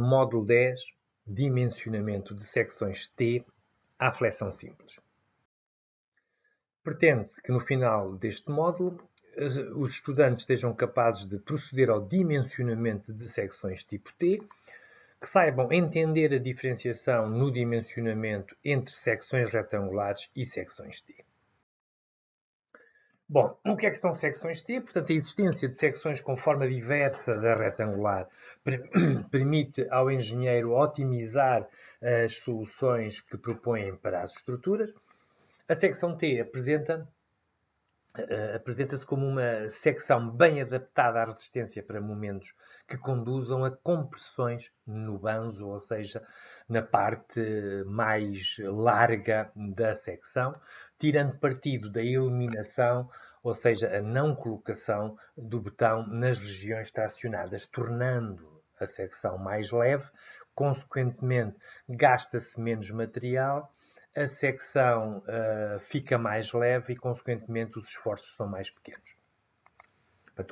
módulo 10, dimensionamento de secções T à flexão simples. Pretende-se que no final deste módulo eh, os estudantes estejam capazes de proceder ao dimensionamento de secções tipo T, que saibam entender a diferenciação no dimensionamento entre secções retangulares e secções T. Bom, o que é que são secções T? Portanto, a existência de secções com forma diversa da retangular permite ao engenheiro otimizar eh, as soluções que propõem para as estruturas. A secção T apresenta Uh, apresenta-se como uma secção bem adaptada à resistência para momentos que conduzam a compressões no banzo, ou seja, na parte mais larga da secção, tirando partido da iluminação ou seja, a não colocação do botão nas regiões tracionadas, tornando a secção mais leve, consequentemente gasta-se menos material, a secção uh, fica mais leve e, consequentemente, os esforços são mais pequenos.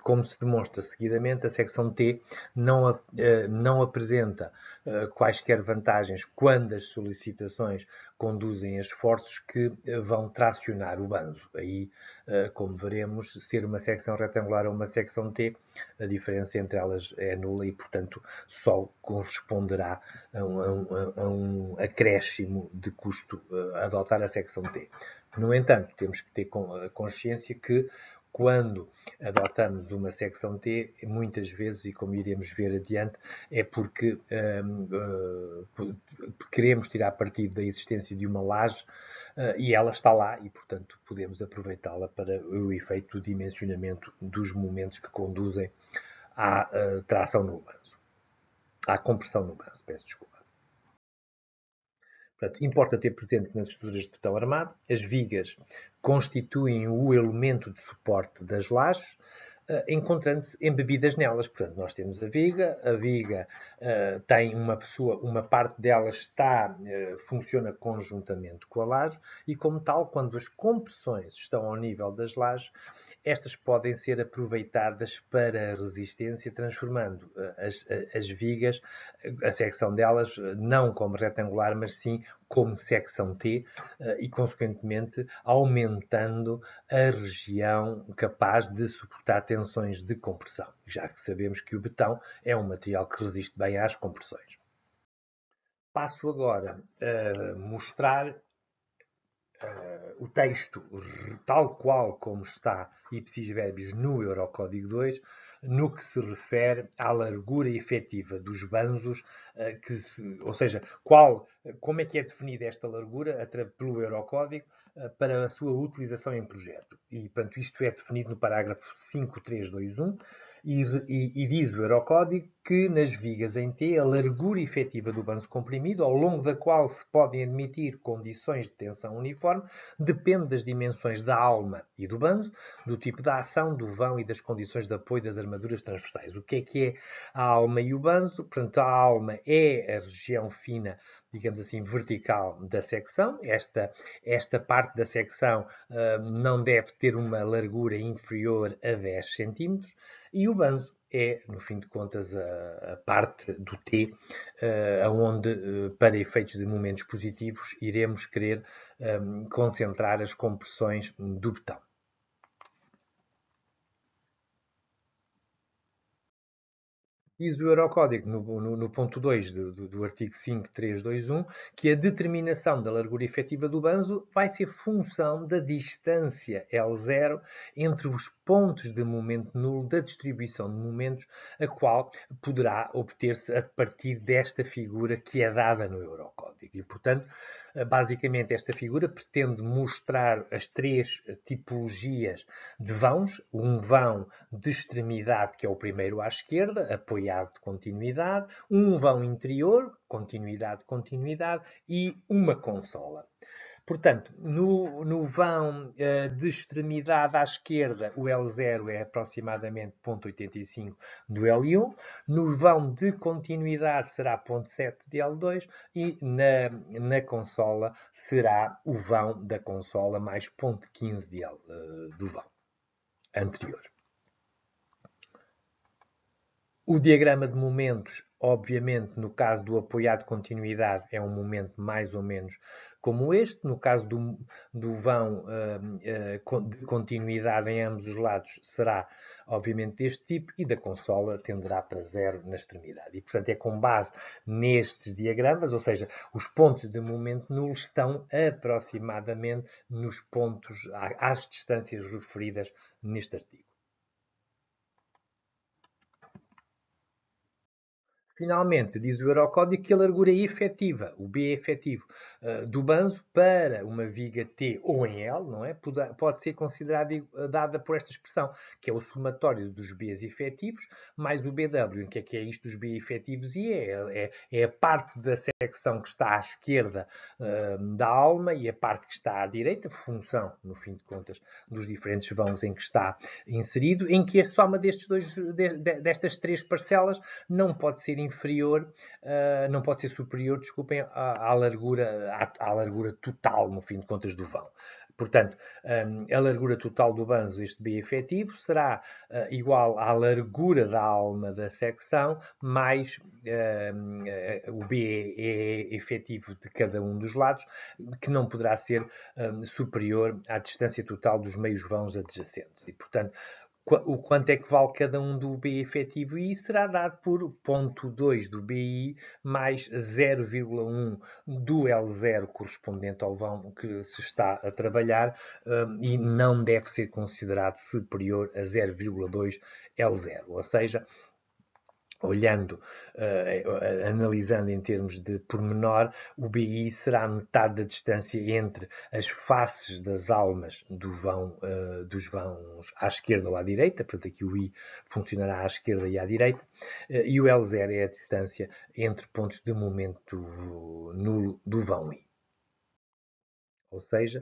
Como se demonstra seguidamente, a secção T não, eh, não apresenta eh, quaisquer vantagens quando as solicitações conduzem a esforços que eh, vão tracionar o banzo. Aí, como veremos, ser uma secção retangular ou uma secção T, a diferença entre elas é nula e, portanto, só corresponderá a um, a um acréscimo de custo adotar a secção T. No entanto, temos que ter consciência que quando adotamos uma secção T, muitas vezes, e como iremos ver adiante, é porque uh, queremos tirar partido da existência de uma laje uh, e ela está lá e, portanto, podemos aproveitá-la para o efeito do dimensionamento dos momentos que conduzem à uh, tração no manso, à compressão no manso, peço desculpa. Portanto, importa ter presente que nas estruturas de betão armado, as vigas constituem o elemento de suporte das lajes, eh, encontrando-se embebidas nelas. Portanto, nós temos a viga, a viga uh, tem uma pessoa, uma parte dela está, uh, funciona conjuntamente com a laje e, como tal, quando as compressões estão ao nível das lajes, estas podem ser aproveitadas para resistência, transformando eh, as, eh, as vigas, eh, a secção delas, não como retangular, mas sim como secção T e, consequentemente, aumentando a região capaz de suportar tensões de compressão, já que sabemos que o betão é um material que resiste bem às compressões. Passo agora a mostrar uh, o texto tal qual como está ipsis verbis no Eurocódigo 2, no que se refere à largura efetiva dos banzos, eh, que se, ou seja, qual, como é que é definida esta largura pelo Eurocódigo eh, para a sua utilização em projeto. E, portanto, isto é definido no parágrafo 5321 e, e, e diz o Eurocódigo que nas vigas em T a largura efetiva do banzo comprimido, ao longo da qual se podem admitir condições de tensão uniforme, depende das dimensões da alma e do banzo, do tipo da ação, do vão e das condições de apoio das armaduras transversais. O que é que é a alma e o banzo? Portanto, a alma é a região fina, digamos assim, vertical da secção. Esta, esta parte da secção uh, não deve ter uma largura inferior a 10 cm. E o banzo é, no fim de contas, a, a parte do T, uh, eh, onde, uh, eh, para efeitos de momentos positivos, iremos querer um, ehm, concentrar as compressões do botão. diz o Eurocódigo, no, no, no ponto 2 do, do, do artigo 5321, que a determinação da largura efetiva do banzo vai ser função da distância L0 entre os pontos de momento nulo da distribuição de momentos, a qual poderá obter-se a partir desta figura que é dada no Eurocódigo. E, portanto, eh, basicamente, esta figura pretende mostrar as três tipologias de vãos. Um vão de extremidade, que é o primeiro à esquerda, apoiado de continuidade. Um vão interior, continuidade, continuidade. E uma consola. Portanto, no, no vão uh, de extremidade à esquerda, o L0 é aproximadamente 0,85 do L1, no vão de continuidade será 0,7 de L2 e na, na consola será o vão da consola mais 0,15 uh, eh, do vão anterior. O diagrama de momentos Obviamente, no caso do apoiado de continuidade, é um momento mais ou menos como este. No caso do, do vão uh, uh, de continuidade em ambos os lados, será obviamente deste tipo e da consola tenderá para zero na extremidade. E, portanto, é com base nestes diagramas, ou seja, os pontos de momento nulo estão aproximadamente nos pontos, às distâncias referidas neste artigo. Finalmente, diz o Eurocódigo que a largura efetiva, o B efetivo, eh, do banzo para uma viga T ou em L, não é? Pode ser considerada eh, dada por esta expressão, que é o somatório dos Bs efetivos mais o BW. O que é que é isto dos B efetivos e é, é, é a parte da secção que está à esquerda uh, da alma e a parte que está à direita, função, no fim de contas, dos diferentes vãos em que está inserido, em que a soma destes dois, de, de, destas três parcelas não pode ser inferior uh, não pode ser superior, desculpem, à, à largura, à, à, largura total, no fim de contas, do vão. Portanto, um, a largura total do banzo, este B efetivo, será uh, igual à largura da alma da secção mais uh, o B é efetivo de cada um dos lados, que não poderá ser superior à distância total dos meios vãos adjacentes. E, portanto, o quanto é que vale cada um do BI efetivo e será dado por 0.2 do BI mais 0,1 do L0 correspondente ao vão que se está a trabalhar hum, e não deve ser considerado superior a 0,2 L0, ou seja, olhando, uh, analisando em termos de pormenor, o BI será metade da distância entre as faces das almas do vão, uh, dos vãos à esquerda ou à direita, portanto aqui o I funcionará à esquerda e à direita, uh, e o L0 é a distância entre pontos de momento nulo do vão I. Ou seja,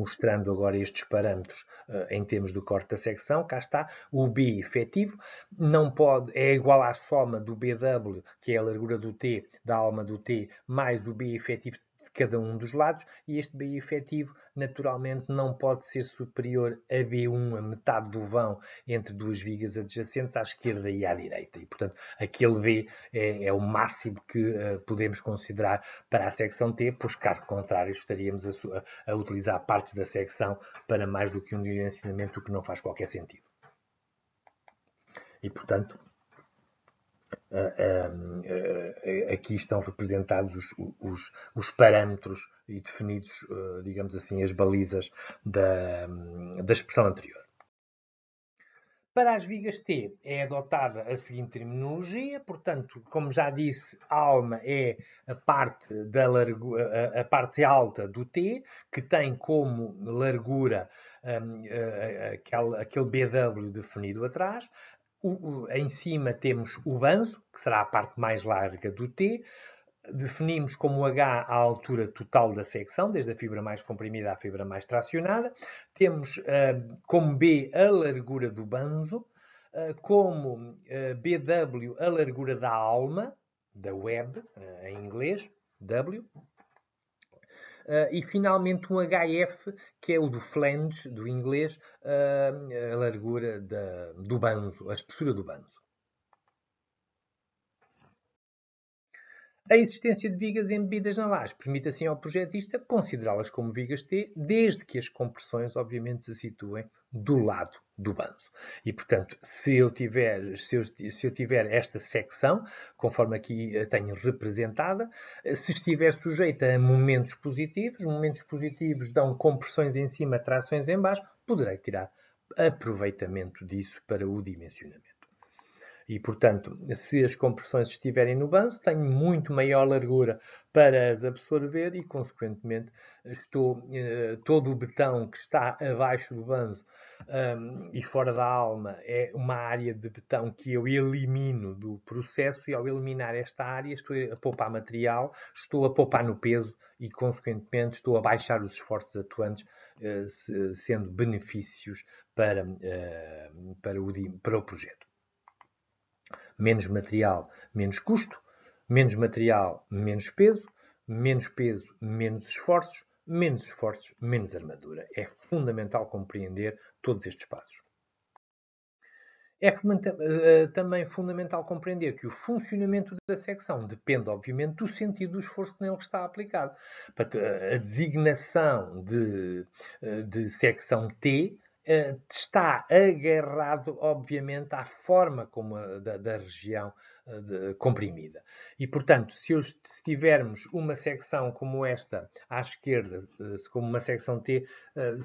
mostrando agora estes parâmetros uh, em termos do corte da secção, cá está, o B efetivo não pode, é igual à soma do BW, que é a largura do T, da alma do T, mais o B efetivo cada um dos lados, e este BI efetivo naturalmente não pode ser superior a B1, a metade do vão entre duas vigas adjacentes à esquerda e à direita. E, portanto, aquele B é, é o máximo que uh, podemos considerar para a secção T, pois, caso contrário, estaríamos a, a, utilizar partes da secção para mais do que um dimensionamento, o que não faz qualquer sentido. E, portanto, aqui estão representados os, os, os, parâmetros e definidos, eh, digamos assim, as balizas da, da expressão anterior. Para as vigas T é adotada a seguinte terminologia, portanto, como já disse, alma é a parte, da largu... a parte alta do T, que tem como largura um, aquele, BW definido atrás. O, o, em cima temos o banzo, que será a parte mais larga do T. Definimos como H a altura total da secção, desde a fibra mais comprimida à fibra mais tracionada. Temos uh, como B a largura do banzo, uh, como uh, eh, BW a largura da alma, da web, em inglês, W, Uh, e finalmente um HF, que é o do flange, do inglês, uh, a largura da, do banzo, a espessura do banzo. A existência de vigas embebidas na laje permite assim ao projetista considerá-las como vigas T, desde que as compressões, obviamente, se situem do lado do banzo. E, portanto, se eu tiver, se eu, se eu tiver esta secção, conforme aqui a tenho representada, se estiver sujeita a momentos positivos, momentos positivos dão compressões em cima, trações em baixo, poderei tirar aproveitamento disso para o dimensionamento. E, portanto, se as compressões estiverem no banzo, tenho muito maior largura para as absorver e, consequentemente, estou, eh, todo o betão que está abaixo do banzo um, e fora da alma é uma área de betão que eu elimino do processo e, ao eliminar esta área, estou a poupar material, estou a poupar no peso e, consequentemente, estou a baixar os esforços atuantes, eh, sendo benefícios para, eh, para, o, para o projeto. Menos material, menos custo. Menos material, menos peso. Menos peso, menos esforços. Menos esforços, menos armadura. É fundamental compreender todos estes passos. É eh, também fundamental compreender que o funcionamento da secção depende, obviamente, do sentido do esforço que nele está aplicado. A designação de, eh, de secção T eh, está agarrado, obviamente, à forma como a, da, da, região eh, de, comprimida. E, portanto, se, eu, se, tivermos uma secção como esta à esquerda, eh, como uma secção T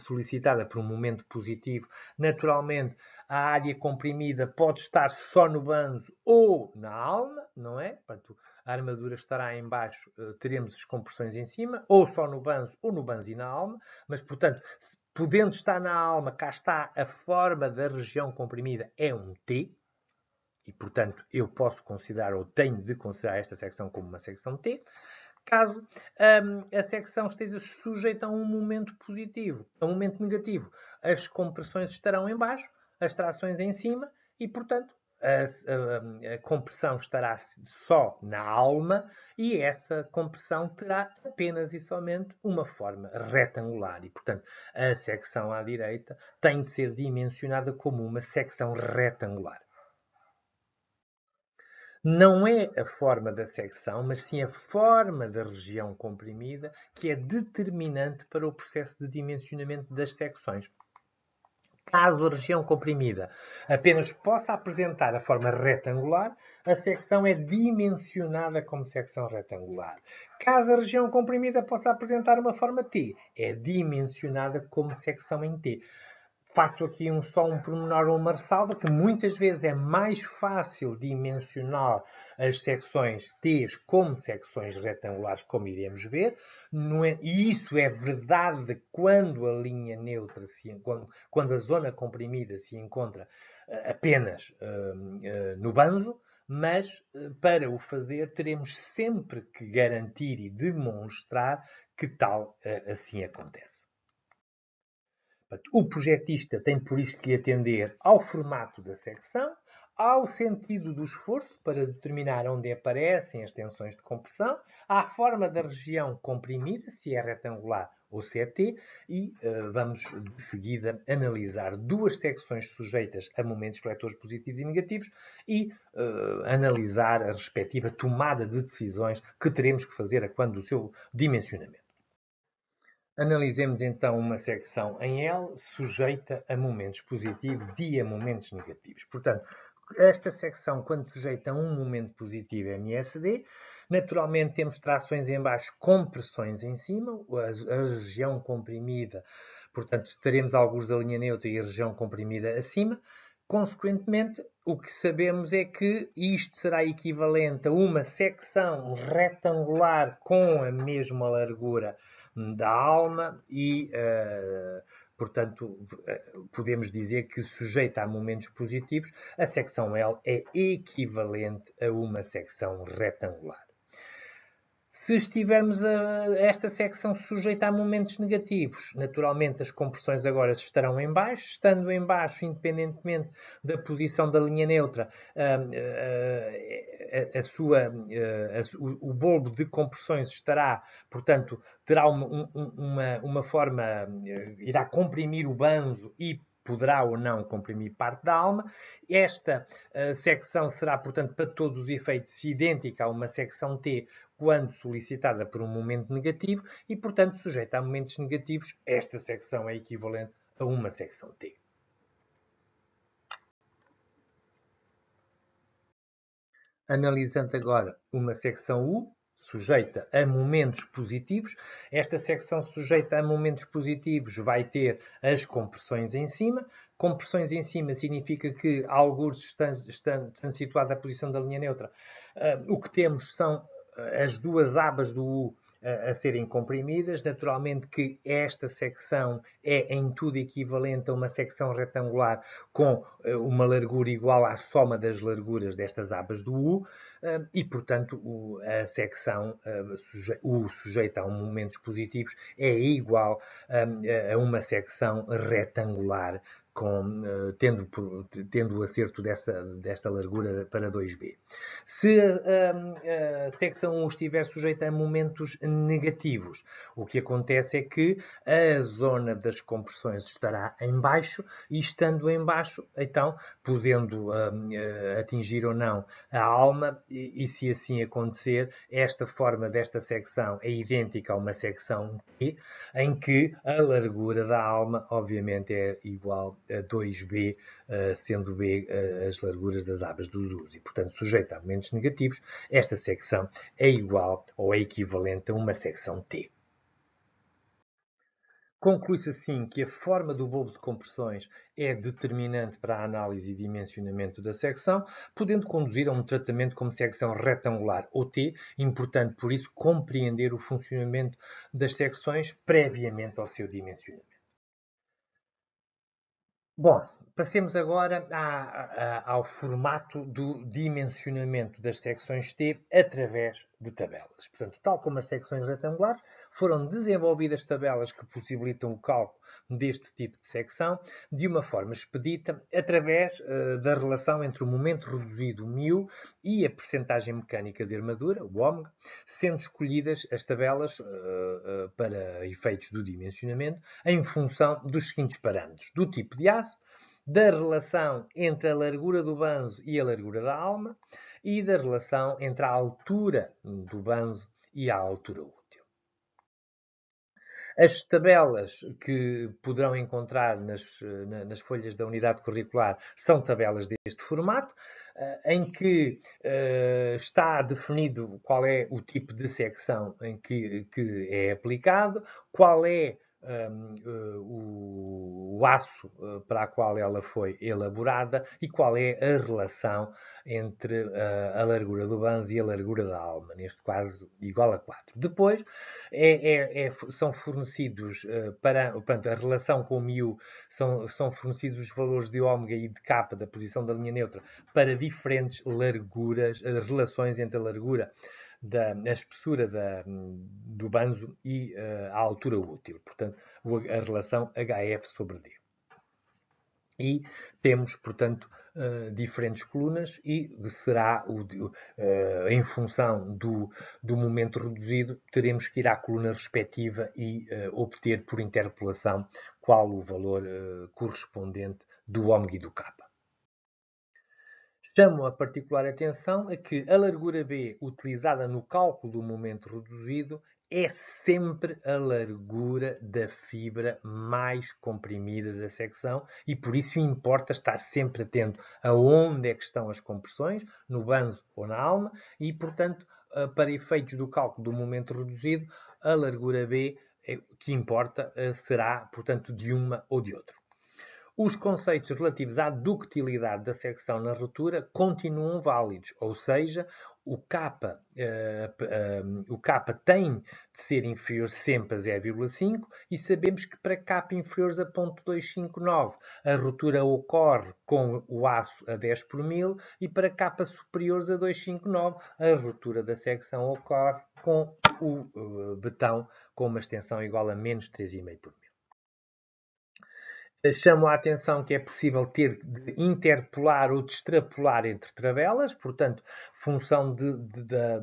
solicitada por um momento positivo, naturalmente a área comprimida pode estar só no banzo ou na alma, não é? Portanto, a armadura estará em baixo, eh, teremos as compressões em cima, ou só no banzo, ou no banzo e na alma, mas, portanto, se, podendo estar na alma, cá está a forma da região comprimida, é um T, e, portanto, eu posso considerar, ou tenho de considerar esta secção como uma secção T, caso hum, a secção esteja sujeita a um momento positivo, a um momento negativo. As compressões estarão em baixo, as trações em cima, e, portanto, a, a, a, compressão estará só na alma e essa compressão terá apenas e somente uma forma retangular. E, portanto, a secção à direita tem de ser dimensionada como uma secção retangular. Não é a forma da secção, mas sim a forma da região comprimida que é determinante para o processo de dimensionamento das secções caso a região comprimida apenas possa apresentar a forma retangular, a secção é dimensionada como secção retangular. Caso a região comprimida possa apresentar uma forma T, é dimensionada como secção em T. Faço aqui um, só um pormenor ou uma ressalva que muitas vezes é mais fácil dimensionar as secções T como secções retangulares, como iremos ver, e isso é verdade quando a linha neutra, se, quando, quando a zona comprimida se encontra eh, apenas uh, uh, no banzo, mas eh, para o fazer teremos sempre que garantir e demonstrar que tal uh, assim acontece. O projetista tem por isso que atender ao formato da secção, ao sentido do esforço para determinar onde aparecem as tensões de compressão, à forma da região comprimida, se é retangular ou se é T, e uh, vamos de seguida analisar duas secções sujeitas a momentos coletores positivos e negativos e uh, analisar a respectiva tomada de decisões que teremos que fazer a quando do seu dimensionamento. Analisemos então uma secção em L sujeita a momentos positivos e a momentos negativos. Portanto, esta secção, quando sujeita a um momento positivo MSD, naturalmente temos trações em baixo com pressões em cima, a, a região comprimida, portanto, teremos alguns da linha neutra e a região comprimida acima. Consequentemente, o que sabemos é que isto será equivalente a uma secção retangular com a mesma largura da alma e, eh, portanto, eh, podemos dizer que sujeita a momentos positivos, a secção L é equivalente a uma secção retangular. Se estivermos a, esta secção sujeita a momentos negativos, naturalmente as compressões agora estarão em baixo, estando em baixo, independentemente da posição da linha neutra, a, ah, ah, a, a sua, ah, o, o bulbo de compressões estará, portanto, terá uma, uma, uma forma, irá comprimir o banzo e poderá ou não comprimir parte da alma. Esta uh, secção será, portanto, para todos os efeitos idêntica a uma secção T quando solicitada por um momento negativo e, portanto, sujeita a momentos negativos, esta secção é equivalente a uma secção T. Analisando agora uma secção U, sujeita a momentos positivos. Esta secção sujeita a momentos positivos vai ter as compressões em cima. Compressões em cima significa que alguns estão, situados à posição da linha neutra. Uh, o que temos são ah, as duas abas do U a serem comprimidas. Naturalmente que esta secção é em tudo equivalente a uma secção retangular com eh, uma largura igual à soma das larguras destas abas do U eh, e, portanto, a secção eh, U sujeita a momentos positivos é igual a uma secção retangular com, eh, tendo, tendo o acerto dessa, desta largura para 2B. Se a, a, secção 1 estiver sujeita a momentos negativos, o que acontece é que a zona das compressões estará em baixo e estando em baixo, então, podendo a, ehm, eh, atingir ou não a alma, e, e se assim acontecer, esta forma desta secção é idêntica a uma secção T, em que a largura da alma, obviamente, é igual 2b, sendo b as larguras das abas dos usos, e portanto sujeita a momentos negativos, esta secção é igual ou é equivalente a uma secção t. Conclui-se assim que a forma do bulbo de compressões é determinante para a análise e dimensionamento da secção, podendo conduzir a um tratamento como secção retangular ou T, importante por isso compreender o funcionamento das secções previamente ao seu dimensionamento. born Passemos agora à, à, ao formato do dimensionamento das secções T através de tabelas. Portanto, tal como as secções retangulares, foram desenvolvidas tabelas que possibilitam o cálculo deste tipo de secção de uma forma expedita através uh, da relação entre o momento reduzido, μ, e a percentagem mecânica de armadura, o ômega, sendo escolhidas as tabelas uh, uh, para efeitos do dimensionamento em função dos seguintes parâmetros: do tipo de aço, da relação entre a largura do banzo e a largura da alma e da relação entre a altura do banzo e a altura útil. As tabelas que poderão encontrar nas, nas folhas da unidade curricular são tabelas deste formato, eh, em que uh, está definido qual é o tipo de secção em que, que é aplicado, qual é um, ehm, uh, eh, o o aço eh, para a qual ela foi elaborada e qual é a relação entre eh, a largura do banzo e a largura da alma, neste quase igual a 4. Depois é, é, é, são fornecidos eh, para portanto, a relação com o μ são, são fornecidos os valores de ômega e de capa da posição da linha neutra para diferentes larguras, relações entre a largura da a espessura da, do banzo e uh, a altura útil. Portanto, a relação HF sobre D. E temos, portanto, uh, diferentes colunas e será, o, uh, em função do, do momento reduzido, teremos que ir à coluna respectiva e obter por interpolação qual o valor correspondente do ômega e do kappa Chamo a particular atenção a que a largura B utilizada no cálculo do momento reduzido é sempre a largura da fibra mais comprimida da secção e por isso importa estar sempre atento a onde é que estão as compressões, no banzo ou na alma, e portanto, eh, para efeitos do cálculo do momento reduzido, a largura B eh, que importa eh, será, portanto, de uma ou de outra. Os conceitos relativos à ductilidade da secção na rotura continuam válidos, ou seja, o K, uh, uh, o K tem de ser inferior sempre a 0,5 e sabemos que para K inferiores a 0,259 a rotura ocorre com o aço a 10 por mil e para K superiores a 259 a rotura da secção ocorre com o uh, eh, betão com uma extensão igual a menos 3,5 por mil. Chamo a atenção que é possível ter de interpolar ou de extrapolar entre tabelas, portanto, função de, de,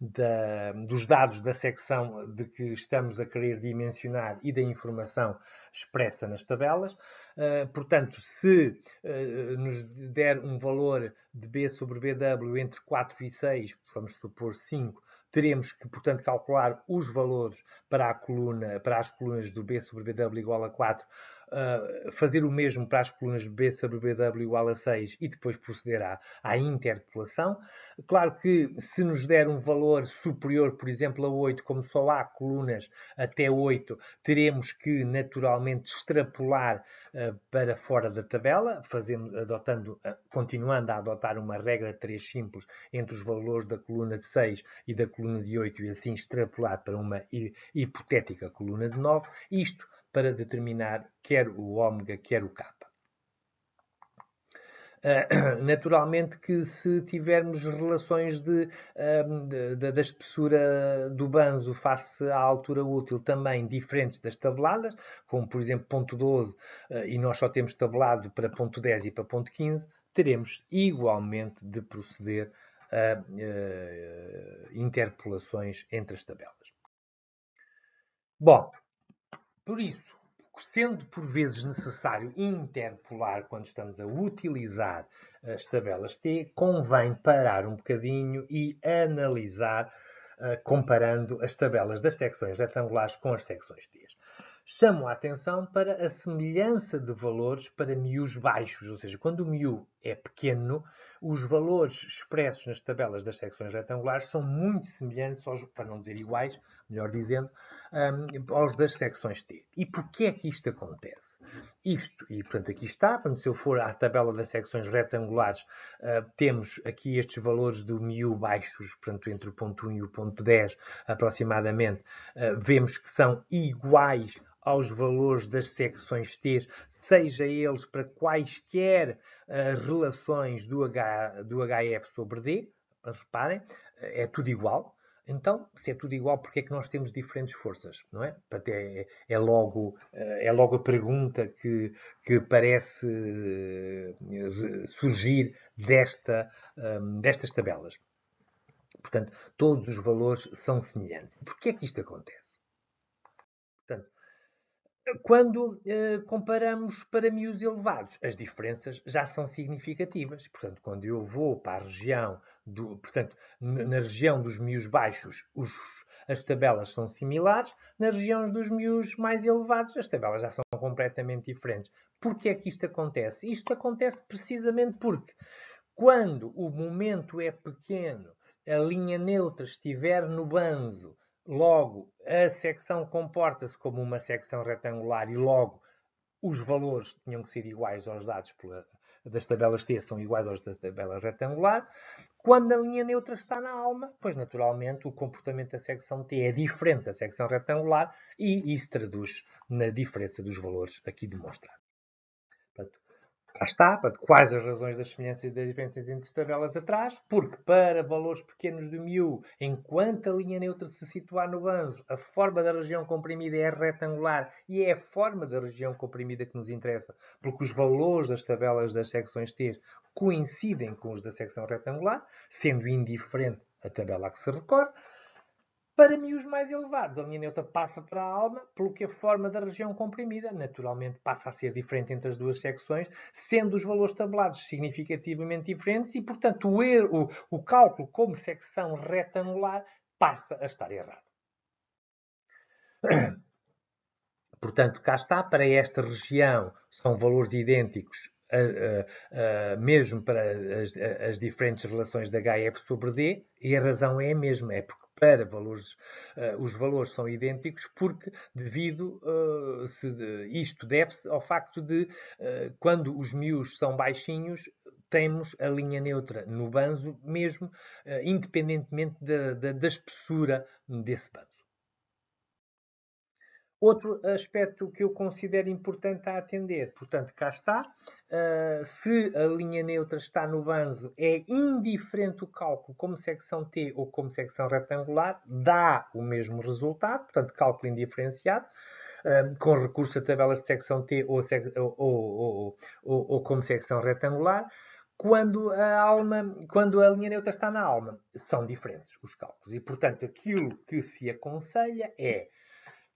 de, dos dados da secção de que estamos a querer dimensionar e da informação expressa nas tabelas. Uh, portanto, se uh, nos der um valor de B sobre BW entre 4 e 6, vamos supor 5, teremos que, portanto, calcular os valores para, coluna, para as colunas do B sobre BW igual a 4 ah, fazer o mesmo para as colunas B sobre BW igual a 6 e depois proceder à, à interpolação. Claro que se nos der um valor superior, por exemplo, a 8, como só há colunas até 8, teremos que naturalmente extrapolar uh, para fora da tabela, fazendo, adotando, uh, continuando a adotar uma regra 3 simples entre os valores da coluna de 6 e da coluna de 8 e assim extrapolar para uma hipotética coluna de 9. Isto para determinar quer o ômega, quer o kappa. Ah, naturalmente que se tivermos relações ah, de, da espessura do banzo face à altura útil também diferentes das tabeladas, como por exemplo ponto 12 ah, e nós só temos tabelado para ponto 10 e para ponto 15, teremos igualmente de proceder a, a interpolações entre as tabelas. Bom, por isso, sendo por vezes necessário interpolar quando estamos a utilizar as tabelas T, convém parar um bocadinho e analisar eh, comparando as tabelas das secções retangulares com as secções T. Chamo a atenção para a semelhança de valores para miús baixos, ou seja, quando o miú é pequeno, os valores expressos nas tabelas das secções retangulares são muito semelhantes, aos, para não dizer iguais, melhor dizendo, um, aos das secções T. E porquê é que isto acontece? Isto, e portanto aqui está, Quando se eu for à tabela das secções retangulares, uh, temos aqui estes valores do mu baixos, portanto entre o ponto 1 e o ponto 10 aproximadamente, uh, vemos que são iguais aos valores das secções T, seja eles para quaisquer uh, relações do, H, do HF sobre D, reparem, eh, é tudo igual. Então, se é tudo igual, porque é que nós temos diferentes forças, não é? É, é, é logo, eh, é logo a pergunta que, que parece surgir desta, hum, destas tabelas. Portanto, todos os valores são semelhantes. que é que isto acontece? Quando eh, comparamos para miúdos elevados, as diferenças já são significativas. Portanto, quando eu vou para a região, do, portanto, na região dos miúdos baixos, os, as tabelas são similares, nas regiões dos miúdos mais elevados, as tabelas já são completamente diferentes. Porquê é que isto acontece? Isto acontece precisamente porque quando o momento é pequeno, a linha neutra estiver no banzo Logo, a secção comporta-se como uma secção retangular e logo os valores tinham que ser iguais aos dados pela, das tabelas T, são iguais aos da tabela retangular. Quando a linha neutra está na alma, pois naturalmente o comportamento da secção T é diferente da secção retangular e isso traduz na diferença dos valores aqui demonstrados. Cá está, quais as razões das semelhanças e das diferenças entre as tabelas atrás? Porque para valores pequenos do μ, enquanto a linha neutra se situar no banzo, a forma da região comprimida é retangular e é a forma da região comprimida que nos interessa, porque os valores das tabelas das secções T coincidem com os da secção retangular, sendo indiferente a tabela a que se recorre, para miúdos mais elevados, a linha neutra passa para a alma, pelo que a forma da região comprimida naturalmente passa a ser diferente entre as duas secções, sendo os valores tabulados significativamente diferentes e, portanto, o, erro, o, cálculo como secção retanular passa a estar errado. Portanto, cá está, para esta região são valores idênticos a, a, a, mesmo para as, as, diferentes relações de HF sobre D, e a razão é a mesma, é porque para valores, uh, os valores são idênticos, porque devido, uh, de, isto deve-se ao facto de uh, quando os miúdos são baixinhos, temos a linha neutra no banzo mesmo, independentemente da, da, da espessura desse banzo. Outro aspecto que eu considero importante a atender, portanto, cá está, uh, se a linha neutra está no banzo, é indiferente o cálculo como secção T ou como secção retangular, dá o mesmo resultado, portanto, cálculo indiferenciado, eh, com recurso a tabelas de secção T ou, sec ou, ou, ou como secção retangular quando a alma, quando a linha neutra está na alma, são diferentes os cálculos. E, portanto, aquilo que se aconselha é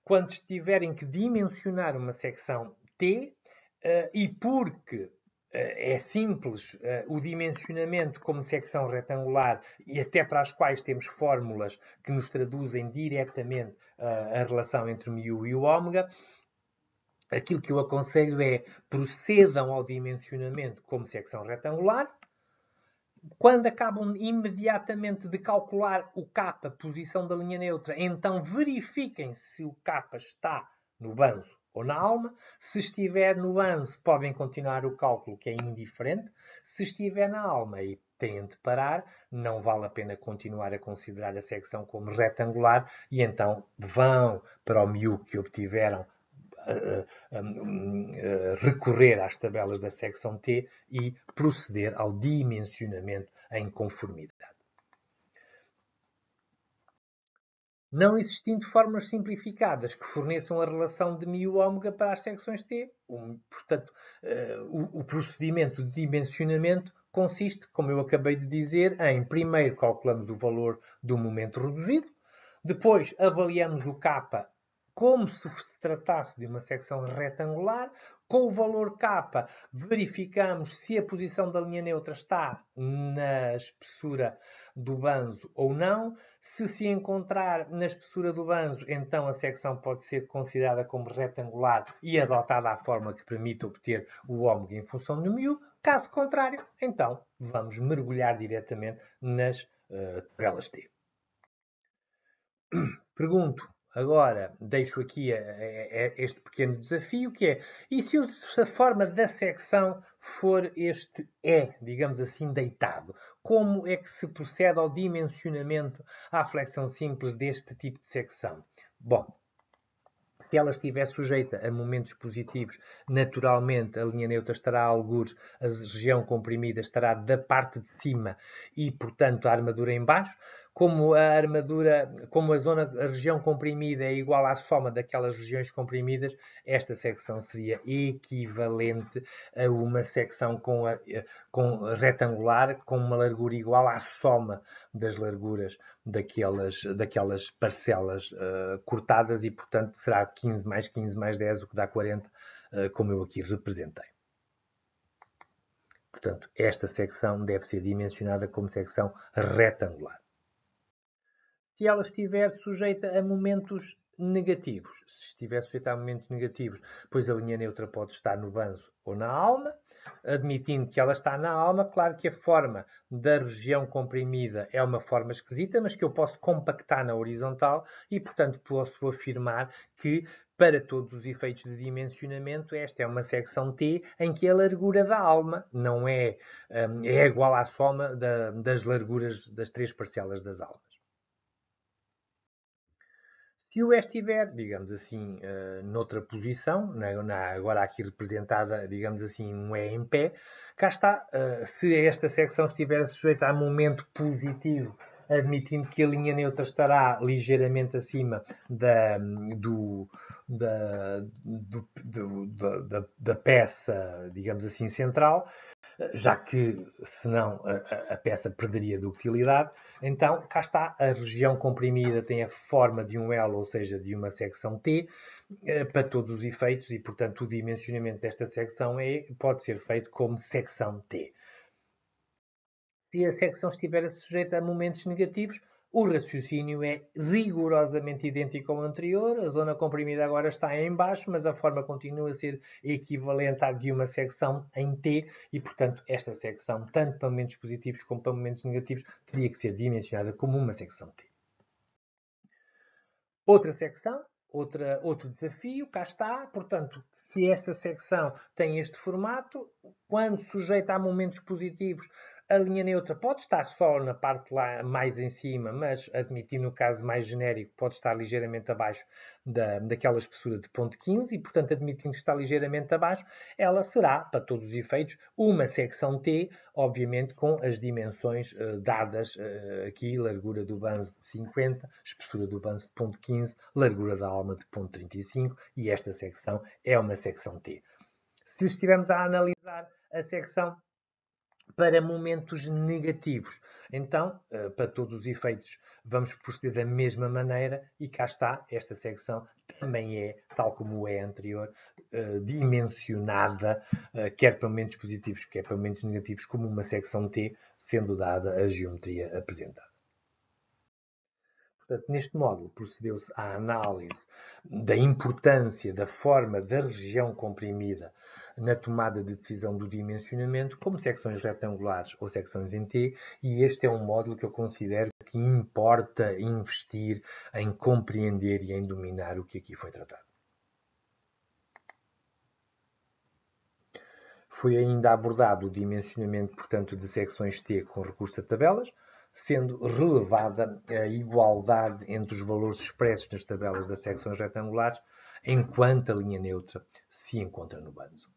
quando tiverem que dimensionar uma secção T, uh, e porque eh, é simples eh, o dimensionamento como secção retangular e até para as quais temos fórmulas que nos traduzem diretamente a relação entre o mu e o ômega. Aquilo que eu aconselho é procedam ao dimensionamento como secção retangular quando acabam imediatamente de calcular o K, posição da linha neutra, então verifiquem se o K está no banzo ou na alma. Se estiver no banzo, podem continuar o cálculo, que é indiferente. Se estiver na alma e têm de parar, não vale a pena continuar a considerar a secção como retangular e então vão para o miúdo que obtiveram recorrer às tabelas da secção T e proceder ao dimensionamento em conformidade. Não existindo formas simplificadas que forneçam a relação de μ ômega para as secções T, portanto, eh, o procedimento de dimensionamento consiste, como eu acabei de dizer, em primeiro calculamos o valor do momento reduzido, depois avaliamos o kappa como se se tratasse de uma secção retangular. Com o valor K, verificamos se a posição da linha neutra está na espessura do banzo ou não. Se se encontrar na espessura do banzo, então a secção pode ser considerada como retangular e adotada à forma que permite obter o ômega em função do μ. Caso contrário, então vamos mergulhar diretamente nas uh, tabelas T. Pergunto Agora, deixo aqui a, a, a este pequeno desafio que é, e se a forma da secção for este E, digamos assim, deitado? Como é que se procede ao dimensionamento, à flexão simples deste tipo de secção? Bom, se ela estiver sujeita a momentos positivos, naturalmente a linha neutra estará a algures, a região comprimida estará da parte de cima e, portanto, a armadura em baixo como a armadura, como a zona, a região comprimida é igual à soma daquelas regiões comprimidas, esta secção seria equivalente a uma secção com, a, eh, com retangular com uma largura igual à soma das larguras daquelas, daquelas parcelas uh, cortadas e, portanto, será 15 mais 15 mais 10, o que dá 40, uh, eh, como eu aqui representei. Portanto, esta secção deve ser dimensionada como secção retangular se ela estiver sujeita a momentos negativos. Se estiver sujeita a momentos negativos, pois a linha neutra pode estar no banzo ou na alma. Admitindo que ela está na alma, claro que a forma da região comprimida é uma forma esquisita, mas que eu posso compactar na horizontal e, portanto, posso afirmar que, para todos os efeitos de dimensionamento, esta é uma secção T em que a largura da alma não é, hum, é igual à soma da, das larguras das três parcelas das almas. Se o estiver, digamos assim, uh, noutra posição, na, na, agora aqui representada, digamos assim, um E em pé, cá está, uh, se esta secção estiver sujeita a momento positivo, admitindo que a linha neutra estará ligeiramente acima da, do, da, do, do, da, da, peça, digamos assim, central, já que senão a, a peça perderia de utilidade. Então, cá está, a região comprimida tem a forma de um L, ou seja, de uma secção T, eh, para todos os efeitos e, portanto, o dimensionamento desta secção E é, pode ser feito como secção T. Se a secção estiver sujeita a momentos negativos, o raciocínio é rigorosamente idêntico ao anterior, a zona comprimida agora está em baixo, mas a forma continua a ser equivalente à de uma secção em T e, portanto, esta secção, tanto para momentos positivos como para momentos negativos, teria que ser dimensionada como uma secção T. Outra secção, outra, outro desafio, cá está. Portanto, se esta secção tem este formato, quando sujeita a momentos positivos, a linha neutra pode estar só na parte lá mais em cima, mas admitindo o caso mais genérico, pode estar ligeiramente abaixo da, daquela espessura de ponto 15 e, portanto, admitindo que está ligeiramente abaixo, ela será, para todos os efeitos, uma secção T, obviamente com as dimensões uh, dadas uh, aqui, largura do banzo de 50, espessura do banzo de ponto 15, largura da alma de ponto 35 e esta secção é uma secção T. Se estivermos a analisar a secção para momentos negativos. Então, eh, para todos os efeitos, vamos proceder da mesma maneira e cá está, esta secção também é, tal como é anterior, eh, dimensionada, eh, quer para momentos positivos, quer para momentos negativos, como uma secção T, sendo dada a geometria apresentada. Portanto, neste módulo procedeu-se à análise da importância da forma da região comprimida na tomada de decisão do dimensionamento como secções retangulares ou secções em T, e este é um módulo que eu considero que importa investir em compreender e em dominar o que aqui foi tratado. Foi ainda abordado o dimensionamento, portanto, de secções T com recurso a tabelas, sendo relevada a igualdade entre os valores expressos nas tabelas das secções retangulares, enquanto a linha neutra se encontra no banzo.